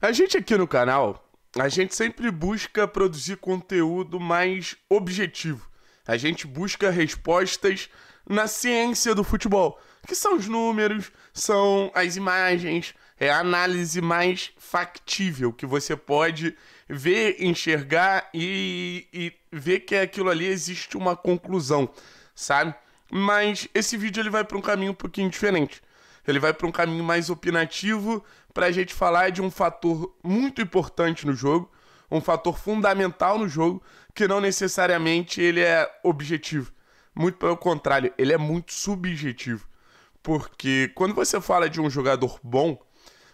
A gente aqui no canal, a gente sempre busca produzir conteúdo mais objetivo. A gente busca respostas na ciência do futebol, que são os números, são as imagens, é a análise mais factível que você pode ver, enxergar e, e ver que aquilo ali existe uma conclusão, sabe? Mas esse vídeo ele vai para um caminho um pouquinho diferente. Ele vai para um caminho mais opinativo para a gente falar de um fator muito importante no jogo, um fator fundamental no jogo, que não necessariamente ele é objetivo. Muito pelo contrário, ele é muito subjetivo. Porque quando você fala de um jogador bom,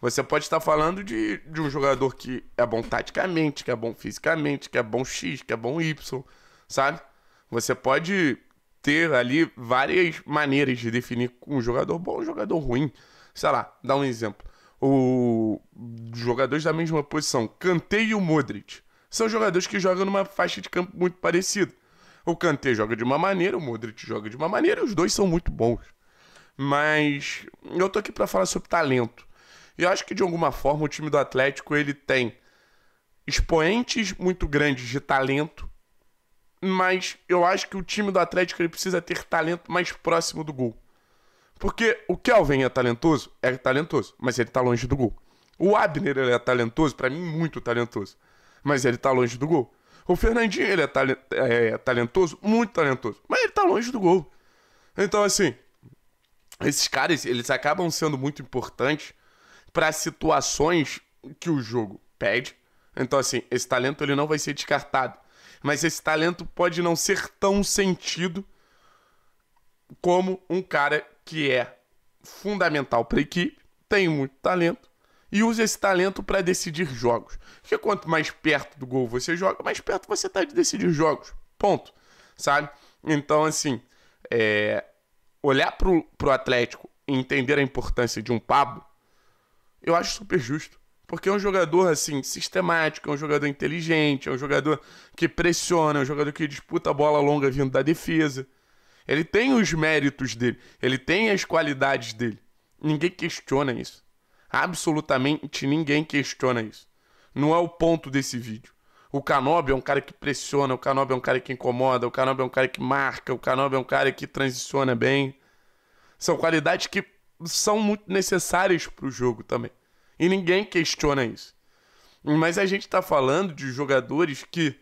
você pode estar falando de, de um jogador que é bom taticamente, que é bom fisicamente, que é bom X, que é bom Y, sabe? Você pode ter ali várias maneiras de definir um jogador bom e um jogador ruim. Sei lá, dá um exemplo. O jogadores da mesma posição, Kanté e o Modric, são jogadores que jogam numa faixa de campo muito parecida. O Kanté joga de uma maneira, o Modric joga de uma maneira, e os dois são muito bons. Mas eu tô aqui para falar sobre talento. E eu acho que de alguma forma o time do Atlético ele tem expoentes muito grandes de talento mas eu acho que o time do Atlético ele precisa ter talento mais próximo do gol. Porque o Kelvin é talentoso? É talentoso, mas ele tá longe do gol. O Abner ele é talentoso, para mim muito talentoso, mas ele tá longe do gol. O Fernandinho ele é, é, é, talentoso, muito talentoso, mas ele tá longe do gol. Então assim, esses caras eles acabam sendo muito importantes para situações que o jogo pede. Então assim, esse talento ele não vai ser descartado mas esse talento pode não ser tão sentido como um cara que é fundamental para a equipe, tem muito talento e usa esse talento para decidir jogos. Porque quanto mais perto do gol você joga, mais perto você está de decidir jogos. Ponto. Sabe? Então, assim, é... olhar para o Atlético e entender a importância de um Pablo, eu acho super justo. Porque é um jogador, assim, sistemático, é um jogador inteligente, é um jogador que pressiona, é um jogador que disputa a bola longa vindo da defesa. Ele tem os méritos dele, ele tem as qualidades dele. Ninguém questiona isso. Absolutamente ninguém questiona isso. Não é o ponto desse vídeo. O Canobi é um cara que pressiona, o Canobi é um cara que incomoda, o Canobi é um cara que marca, o Canobi é um cara que transiciona bem. São qualidades que são muito necessárias para o jogo também. E ninguém questiona isso. Mas a gente está falando de jogadores que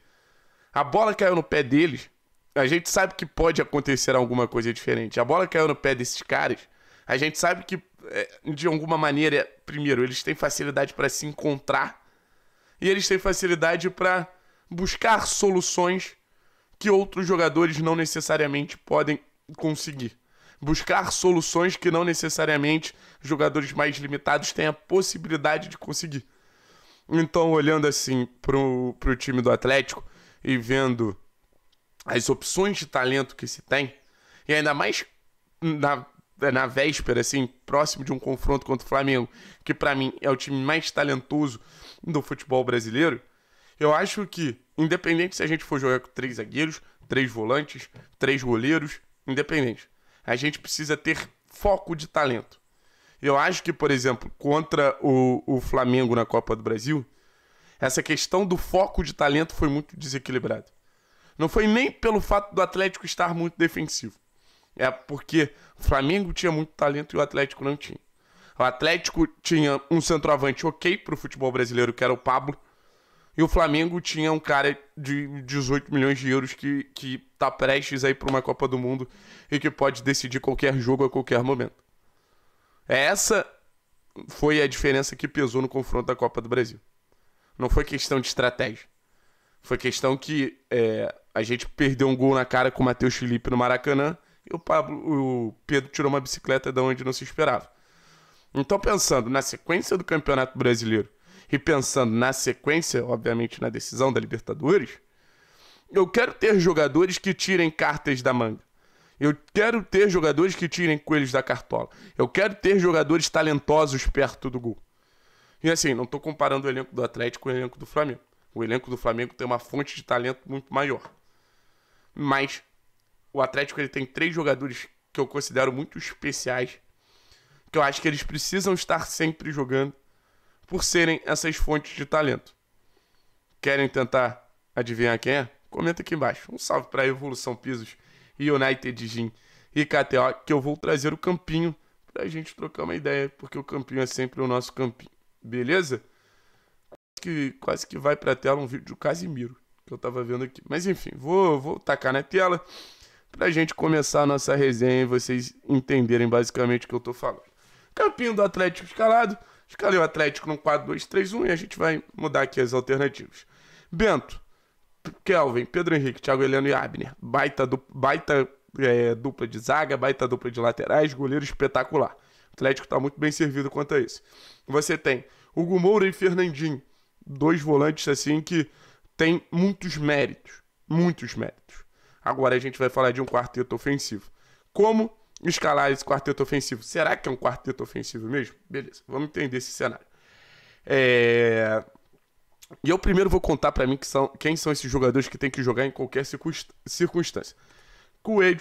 a bola caiu no pé deles. A gente sabe que pode acontecer alguma coisa diferente. A bola caiu no pé desses caras. A gente sabe que, é, de alguma maneira, primeiro, eles têm facilidade para se encontrar e eles têm facilidade para buscar soluções que outros jogadores não necessariamente podem conseguir buscar soluções que não necessariamente jogadores mais limitados têm a possibilidade de conseguir. Então, olhando assim para o time do Atlético e vendo as opções de talento que se tem, e ainda mais na, na véspera, assim, próximo de um confronto contra o Flamengo, que para mim é o time mais talentoso do futebol brasileiro, eu acho que, independente se a gente for jogar com três zagueiros, três volantes, três goleiros, independente a gente precisa ter foco de talento. Eu acho que, por exemplo, contra o, o Flamengo na Copa do Brasil, essa questão do foco de talento foi muito desequilibrada. Não foi nem pelo fato do Atlético estar muito defensivo. É porque o Flamengo tinha muito talento e o Atlético não tinha. O Atlético tinha um centroavante ok para o futebol brasileiro, que era o Pablo, e o Flamengo tinha um cara de 18 milhões de euros que, que tá prestes aí para uma Copa do Mundo e que pode decidir qualquer jogo a qualquer momento. Essa foi a diferença que pesou no confronto da Copa do Brasil. Não foi questão de estratégia. Foi questão que é, a gente perdeu um gol na cara com o Matheus Felipe no Maracanã e o, Pablo, o Pedro tirou uma bicicleta de onde não se esperava. Então, pensando na sequência do Campeonato Brasileiro, e pensando na sequência, obviamente na decisão da Libertadores, eu quero ter jogadores que tirem cartas da manga. Eu quero ter jogadores que tirem coelhos da cartola. Eu quero ter jogadores talentosos perto do gol. E assim, não estou comparando o elenco do Atlético com o elenco do Flamengo. O elenco do Flamengo tem uma fonte de talento muito maior. Mas o Atlético ele tem três jogadores que eu considero muito especiais, que eu acho que eles precisam estar sempre jogando por serem essas fontes de talento. Querem tentar adivinhar quem é? Comenta aqui embaixo. Um salve para Evolução Pisos, United Gym e KTO, que eu vou trazer o campinho para a gente trocar uma ideia, porque o campinho é sempre o nosso campinho. Beleza? Que quase que vai para a tela um vídeo do Casimiro, que eu estava vendo aqui. Mas enfim, vou, vou tacar na tela para a gente começar a nossa resenha e vocês entenderem basicamente o que eu estou falando. Campinho do Atlético Escalado Escalei o Atlético num 4-2-3-1 e a gente vai mudar aqui as alternativas. Bento, Kelvin, Pedro Henrique, Thiago Heleno e Abner. Baita, du baita é, dupla de zaga, baita dupla de laterais, goleiro espetacular. O Atlético está muito bem servido quanto a isso. Você tem Hugo Moura e Fernandinho, dois volantes assim que têm muitos méritos, muitos méritos. Agora a gente vai falar de um quarteto ofensivo. Como escalar esse quarteto ofensivo. Será que é um quarteto ofensivo mesmo? Beleza, vamos entender esse cenário. É... E eu primeiro vou contar para mim que são, quem são esses jogadores que tem que jogar em qualquer circunstância. Coelho,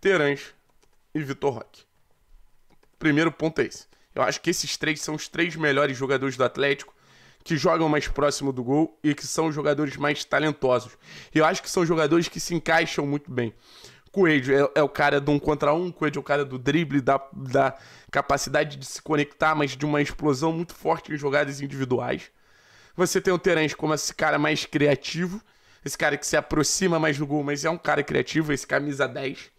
Terãs e Vitor Roque. Primeiro ponto é esse. Eu acho que esses três são os três melhores jogadores do Atlético, que jogam mais próximo do gol e que são os jogadores mais talentosos. Eu acho que são jogadores que se encaixam muito bem. Coelho é, é, o cara do um contra um, Coelho é o cara do drible, da, da capacidade de se conectar, mas de uma explosão muito forte em jogadas individuais. Você tem o Terence como esse cara mais criativo, esse cara que se aproxima mais do gol, mas é um cara criativo, esse camisa 10.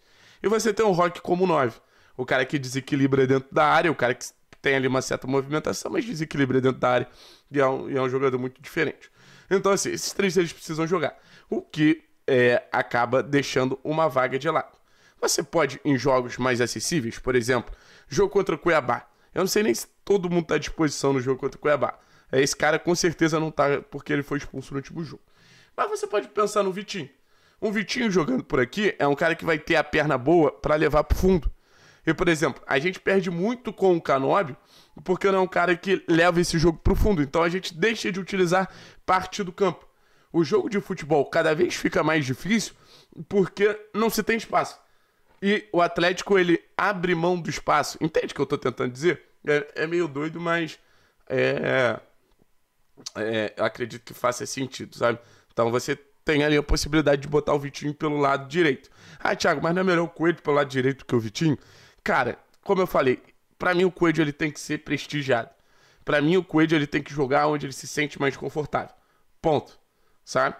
E você tem o Rock como 9, o cara que desequilibra dentro da área, o cara que tem ali uma certa movimentação, mas desequilibra dentro da área e é um, e é um jogador muito diferente. Então, assim, esses três eles precisam jogar. O que é, acaba deixando uma vaga de lado. Você pode, em jogos mais acessíveis, por exemplo, jogo contra o Cuiabá. Eu não sei nem se todo mundo está à disposição no jogo contra o Cuiabá. É, esse cara com certeza não está porque ele foi expulso no último jogo. Mas você pode pensar no Vitinho. Um Vitinho jogando por aqui é um cara que vai ter a perna boa para levar para o fundo. E, por exemplo, a gente perde muito com o Canóbio porque não é um cara que leva esse jogo para o fundo. Então a gente deixa de utilizar parte do campo o jogo de futebol cada vez fica mais difícil porque não se tem espaço. E o Atlético, ele abre mão do espaço. Entende o que eu estou tentando dizer? É, é, meio doido, mas é, é, acredito que faça sentido, sabe? Então você tem ali a possibilidade de botar o Vitinho pelo lado direito. Ah, Thiago, mas não é melhor o Coelho pelo lado direito que o Vitinho? Cara, como eu falei, para mim o Coelho ele tem que ser prestigiado. Para mim o Coelho ele tem que jogar onde ele se sente mais confortável. Ponto sabe?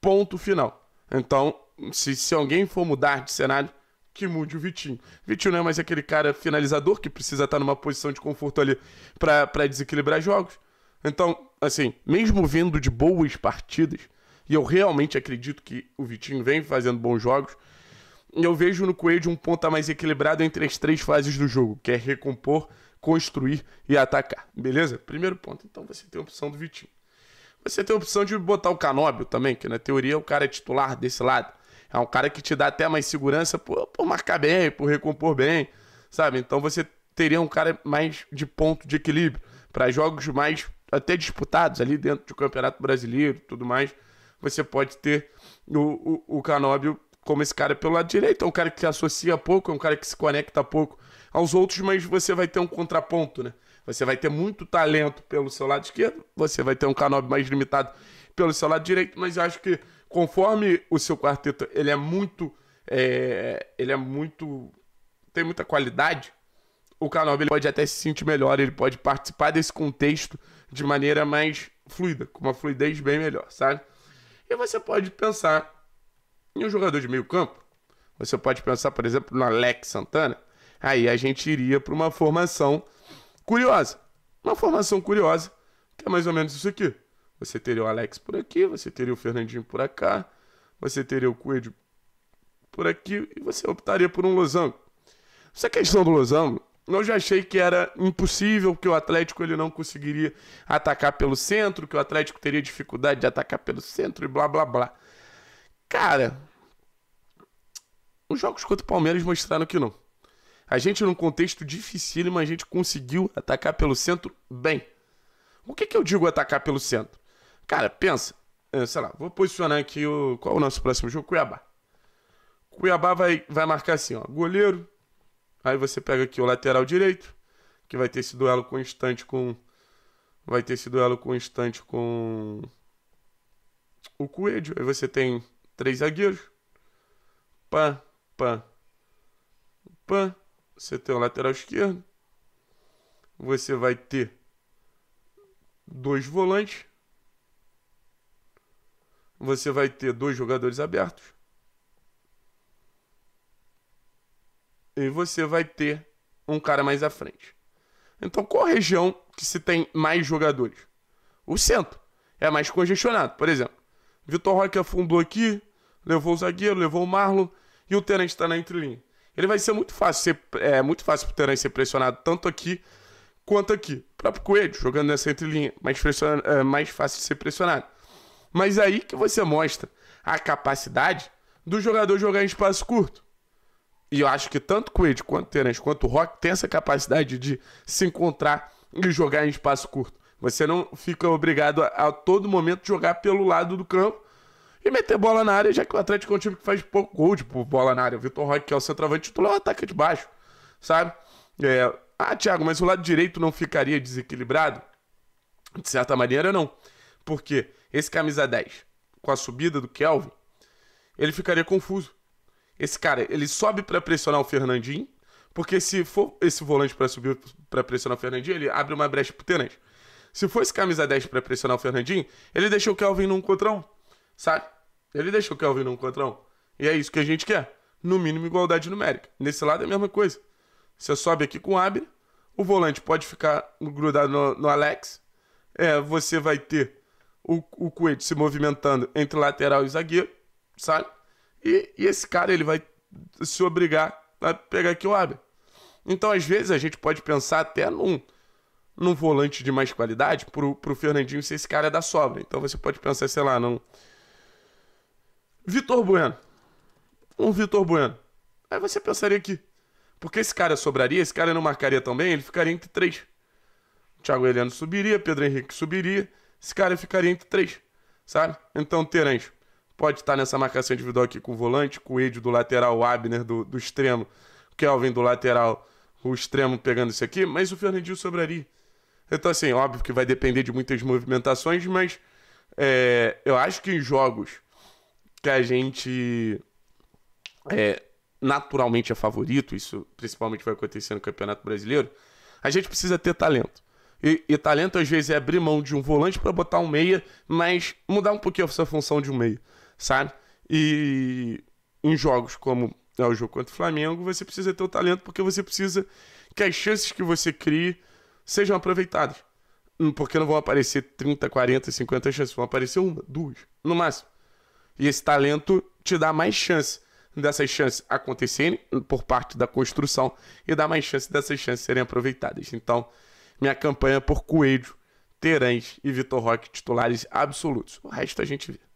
Ponto final. Então, se, se alguém for mudar de cenário, que mude o Vitinho. Vitinho não é mais aquele cara finalizador que precisa estar numa posição de conforto ali para desequilibrar jogos. Então, assim, mesmo vendo de boas partidas, e eu realmente acredito que o Vitinho vem fazendo bons jogos, eu vejo no Coelho um ponta mais equilibrado entre as três fases do jogo, que é recompor, construir e atacar. Beleza? Primeiro ponto. Então você tem a opção do Vitinho. Você tem a opção de botar o Canóbio também, que na teoria o cara é titular desse lado. É um cara que te dá até mais segurança por, por marcar bem, por recompor bem, sabe? Então você teria um cara mais de ponto de equilíbrio para jogos mais até disputados ali dentro do Campeonato Brasileiro tudo mais. Você pode ter o, o, o Canóbio como esse cara pelo lado direito. É um cara que se associa pouco, é um cara que se conecta pouco aos outros, mas você vai ter um contraponto, né? Você vai ter muito talento pelo seu lado esquerdo, você vai ter um canal mais limitado pelo seu lado direito, mas eu acho que conforme o seu quarteto ele é muito. É, ele é muito. tem muita qualidade, o canal ele pode até se sentir melhor, ele pode participar desse contexto de maneira mais fluida, com uma fluidez bem melhor, sabe? E você pode pensar em um jogador de meio campo. Você pode pensar, por exemplo, no Alex Santana. Aí a gente iria para uma formação curiosa. Uma formação curiosa, que é mais ou menos isso aqui. Você teria o Alex por aqui, você teria o Fernandinho por cá, você teria o Coelho por aqui e você optaria por um losango. Essa questão do losango, eu já achei que era impossível que o Atlético ele não conseguiria atacar pelo centro, que o Atlético teria dificuldade de atacar pelo centro e blá blá blá. Cara, os jogos contra o Palmeiras mostraram que não. A gente, num contexto dificílimo, a gente conseguiu atacar pelo centro bem. O que, que eu digo atacar pelo centro? Cara, pensa. É, sei lá, vou posicionar aqui o. Qual é o nosso próximo jogo? Cuiabá. Cuiabá vai, vai marcar assim, ó. Goleiro. Aí você pega aqui o lateral direito, que vai ter esse duelo constante com. Vai ter esse duelo constante com. O Coelho. Aí você tem três zagueiros. Pá, pá, pá você tem o lateral esquerdo, você vai ter dois volantes, você vai ter dois jogadores abertos e você vai ter um cara mais à frente. Então, qual região que se tem mais jogadores? O centro. É mais congestionado. Por exemplo, Vitor Roque afundou aqui, levou o zagueiro, levou o Marlon e o Terence está na entrelinha ele vai ser muito fácil ser, é muito fácil pro Terence ser pressionado tanto aqui quanto aqui. O próprio Coelho jogando nessa entrelinha, mais, é, mais fácil de ser pressionado. Mas é aí que você mostra a capacidade do jogador jogar em espaço curto. E eu acho que tanto Coelho quanto Terence quanto o Rock tem essa capacidade de se encontrar e jogar em espaço curto. Você não fica obrigado a, a todo momento jogar pelo lado do campo e meter bola na área, já que o Atlético é um time que faz pouco gol de tipo, bola na área. O Vitor Roque, que é o centroavante titular, é ataque de baixo, sabe? É... Ah, Thiago, mas o lado direito não ficaria desequilibrado? De certa maneira, não. Porque esse camisa 10, com a subida do Kelvin, ele ficaria confuso. Esse cara, ele sobe para pressionar o Fernandinho, porque se for esse volante para subir para pressionar o Fernandinho, ele abre uma brecha pro Tenente. Se for esse camisa 10 para pressionar o Fernandinho, ele deixa o Kelvin num contra um sabe? Ele deixou o Kelvin não contra um. E é isso que a gente quer. No mínimo, igualdade numérica. Nesse lado é a mesma coisa. Você sobe aqui com o Abner, o volante pode ficar grudado no, no Alex. É, você vai ter o, o Coelho se movimentando entre lateral e zagueiro, sabe? E, e esse cara ele vai se obrigar a pegar aqui o Abre Então, às vezes, a gente pode pensar até num, num volante de mais qualidade pro, pro Fernandinho se esse cara da sobra. Então, você pode pensar, sei lá, num Vitor Bueno. Um Vitor Bueno. Aí você pensaria que. Porque esse cara sobraria, esse cara não marcaria também, ele ficaria entre três. Thiago Heleno subiria, Pedro Henrique subiria, esse cara ficaria entre três, sabe? Então, Terence pode estar nessa marcação individual aqui com o volante, com o Edio do lateral, o Abner do, do extremo, o Kelvin do lateral, o extremo pegando isso aqui, mas o Fernandinho sobraria. Então, assim, óbvio que vai depender de muitas movimentações, mas é, eu acho que em jogos que a gente é, naturalmente é favorito, isso principalmente vai acontecer no Campeonato Brasileiro, a gente precisa ter talento. E, e talento às vezes é abrir mão de um volante para botar um meia, mas mudar um pouquinho a sua função de um meia, sabe? E em jogos como é o jogo contra o Flamengo, você precisa ter o talento porque você precisa que as chances que você crie sejam aproveitadas. Porque não vão aparecer 30, 40, 50 chances, vão aparecer uma, duas, no máximo. E esse talento te dá mais chance dessas chances acontecerem por parte da construção e dá mais chance dessas chances serem aproveitadas. Então, minha campanha é por Coelho, Terãs e Vitor Roque titulares absolutos. O resto a gente vê.